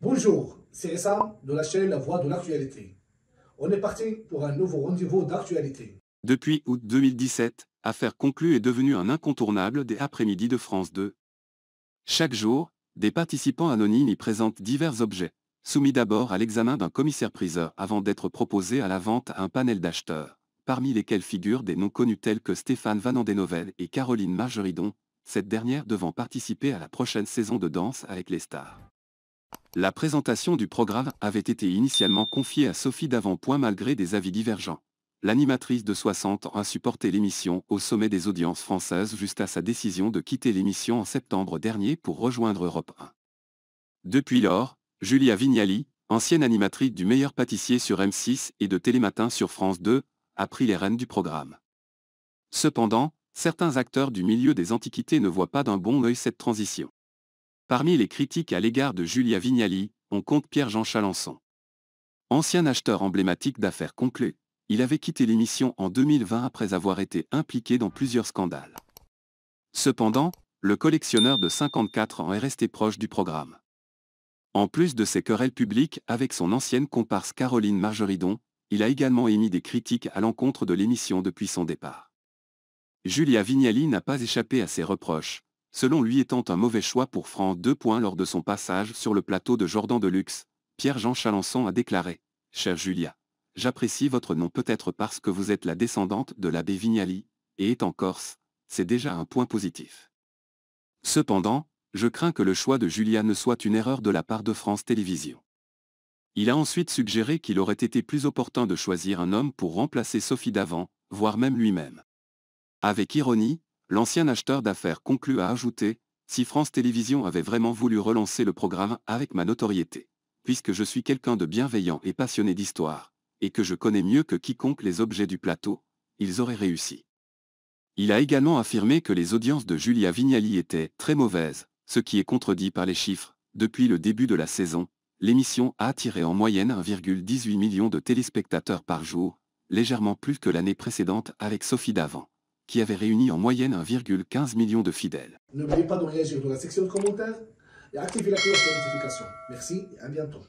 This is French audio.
Bonjour, c'est Essa de la chaîne La Voix de l'actualité. On est parti pour un nouveau rendez-vous d'actualité. Depuis août 2017, Affaire conclue est devenue un incontournable des après-midi de France 2. Chaque jour, des participants anonymes y présentent divers objets, soumis d'abord à l'examen d'un commissaire-priseur avant d'être proposés à la vente à un panel d'acheteurs, parmi lesquels figurent des noms connus tels que Stéphane Vanandenovel et Caroline Margeridon, cette dernière devant participer à la prochaine saison de Danse avec les stars. La présentation du programme avait été initialement confiée à Sophie Davant-Point malgré des avis divergents. L'animatrice de 60 ans a supporté l'émission au sommet des audiences françaises jusqu'à sa décision de quitter l'émission en septembre dernier pour rejoindre Europe 1. Depuis lors, Julia Vignali, ancienne animatrice du meilleur pâtissier sur M6 et de Télématin sur France 2, a pris les rênes du programme. Cependant, certains acteurs du milieu des antiquités ne voient pas d'un bon œil cette transition. Parmi les critiques à l'égard de Julia Vignali, on compte Pierre-Jean Chalençon. Ancien acheteur emblématique d'affaires conclues, il avait quitté l'émission en 2020 après avoir été impliqué dans plusieurs scandales. Cependant, le collectionneur de 54 ans est resté proche du programme. En plus de ses querelles publiques avec son ancienne comparse Caroline Margeridon, il a également émis des critiques à l'encontre de l'émission depuis son départ. Julia Vignali n'a pas échappé à ses reproches, selon lui étant un mauvais choix pour Franc. Deux points lors de son passage sur le plateau de Jordan Luxe, Pierre-Jean Chalençon a déclaré « Cher Julia, j'apprécie votre nom peut-être parce que vous êtes la descendante de l'abbé Vignali, et étant corse, c'est déjà un point positif. Cependant, je crains que le choix de Julia ne soit une erreur de la part de France Télévisions. Il a ensuite suggéré qu'il aurait été plus opportun de choisir un homme pour remplacer Sophie Davant, voire même lui-même. Avec ironie, L'ancien acheteur d'affaires conclut à ajouter « Si France Télévisions avait vraiment voulu relancer le programme avec ma notoriété, puisque je suis quelqu'un de bienveillant et passionné d'histoire, et que je connais mieux que quiconque les objets du plateau, ils auraient réussi. » Il a également affirmé que les audiences de Julia Vignali étaient « très mauvaises », ce qui est contredit par les chiffres. Depuis le début de la saison, l'émission a attiré en moyenne 1,18 million de téléspectateurs par jour, légèrement plus que l'année précédente avec Sophie Davant qui avait réuni en moyenne 1,15 million de fidèles. N'oubliez pas de réagir dans la section de commentaires et activez la cloche de notification. Merci et à bientôt.